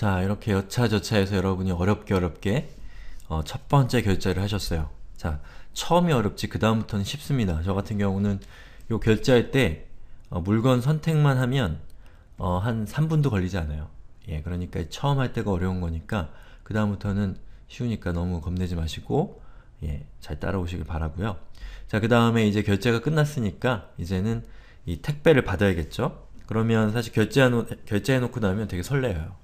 자 이렇게 여차저차해서 여러분이 어렵게 어렵게 어, 첫 번째 결제를 하셨어요. 자 처음이 어렵지 그 다음부터는 쉽습니다. 저 같은 경우는 요 결제할 때 어, 물건 선택만 하면 어, 한 3분도 걸리지 않아요. 예, 그러니까 처음 할 때가 어려운 거니까 그 다음부터는 쉬우니까 너무 겁내지 마시고 예, 잘 따라오시길 바라고요. 자, 그 다음에 이제 결제가 끝났으니까 이제는 이 택배를 받아야겠죠? 그러면 사실 결제해놓, 결제해놓고 나면 되게 설레요.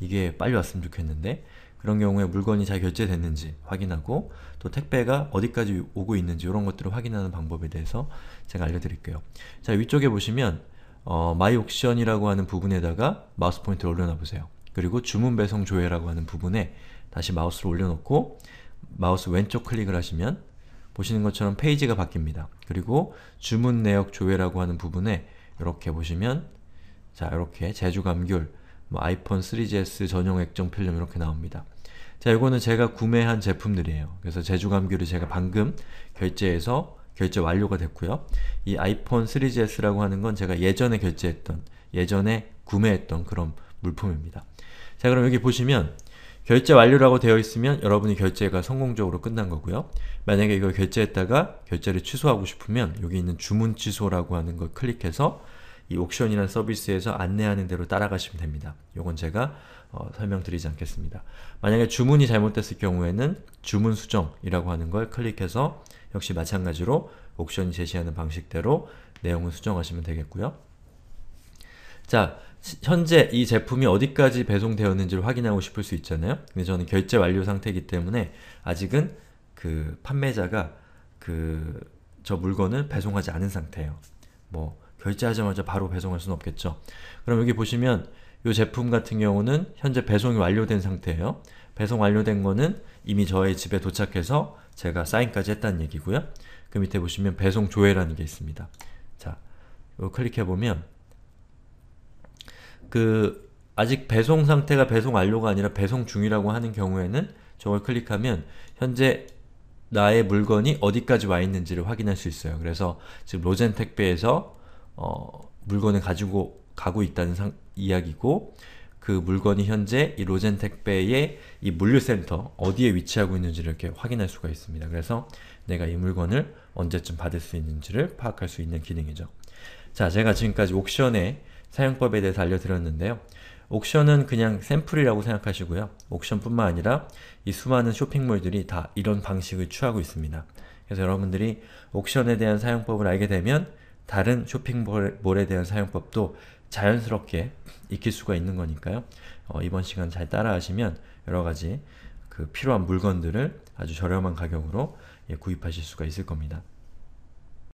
이게 빨리 왔으면 좋겠는데 그런 경우에 물건이 잘 결제됐는지 확인하고 또 택배가 어디까지 오고 있는지 이런 것들을 확인하는 방법에 대해서 제가 알려드릴게요. 자 위쪽에 보시면 어, 마이 옥션이라고 하는 부분에다가 마우스 포인트를 올려놔 보세요. 그리고 주문 배송 조회라고 하는 부분에 다시 마우스를 올려놓고 마우스 왼쪽 클릭을 하시면 보시는 것처럼 페이지가 바뀝니다. 그리고 주문 내역 조회라고 하는 부분에 이렇게 보시면 자 이렇게 제주 감귤 뭐 아이폰 3GS 전용 액정 필름 이렇게 나옵니다. 자, 이거는 제가 구매한 제품들이에요. 그래서 제주감귤이 제가 방금 결제해서 결제 완료가 됐고요. 이 아이폰 3GS라고 하는 건 제가 예전에 결제했던, 예전에 구매했던 그런 물품입니다. 자, 그럼 여기 보시면 결제 완료라고 되어 있으면 여러분이 결제가 성공적으로 끝난 거고요. 만약에 이걸 결제했다가 결제를 취소하고 싶으면 여기 있는 주문 취소라고 하는 걸 클릭해서 이 옥션이라는 서비스에서 안내하는 대로 따라가시면 됩니다. 요건 제가 어, 설명드리지 않겠습니다. 만약에 주문이 잘못됐을 경우에는 주문 수정이라고 하는 걸 클릭해서 역시 마찬가지로 옥션이 제시하는 방식대로 내용을 수정하시면 되겠고요. 자, 현재 이 제품이 어디까지 배송되었는지를 확인하고 싶을 수 있잖아요. 근데 저는 결제 완료 상태이기 때문에 아직은 그 판매자가 그 저 물건을 배송하지 않은 상태예요. 뭐 결제하자마자 바로 배송할 수는 없겠죠. 그럼 여기 보시면 이 제품 같은 경우는 현재 배송이 완료된 상태예요. 배송 완료된 거는 이미 저의 집에 도착해서 제가 사인까지 했다는 얘기고요. 그 밑에 보시면 배송 조회라는 게 있습니다. 자, 이거 클릭해보면 그 아직 배송 상태가 배송 완료가 아니라 배송 중이라고 하는 경우에는 저걸 클릭하면 현재 나의 물건이 어디까지 와 있는지를 확인할 수 있어요. 그래서 지금 로젠 택배에서 어, 물건을 가지고 가고 있다는 상, 이야기고 그 물건이 현재 이 로젠택배의 이 물류센터 어디에 위치하고 있는지를 이렇게 확인할 수가 있습니다. 그래서 내가 이 물건을 언제쯤 받을 수 있는지를 파악할 수 있는 기능이죠. 자, 제가 지금까지 옥션의 사용법에 대해서 알려드렸는데요. 옥션은 그냥 샘플이라고 생각하시고요. 옥션뿐만 아니라 이 수많은 쇼핑몰들이 다 이런 방식을 취하고 있습니다. 그래서 여러분들이 옥션에 대한 사용법을 알게 되면 다른 쇼핑몰에 대한 사용법도 자연스럽게 익힐 수가 있는 거니까요. 어, 이번 시간 잘 따라하시면 여러가지 그 필요한 물건들을 아주 저렴한 가격으로 예, 구입하실 수가 있을 겁니다.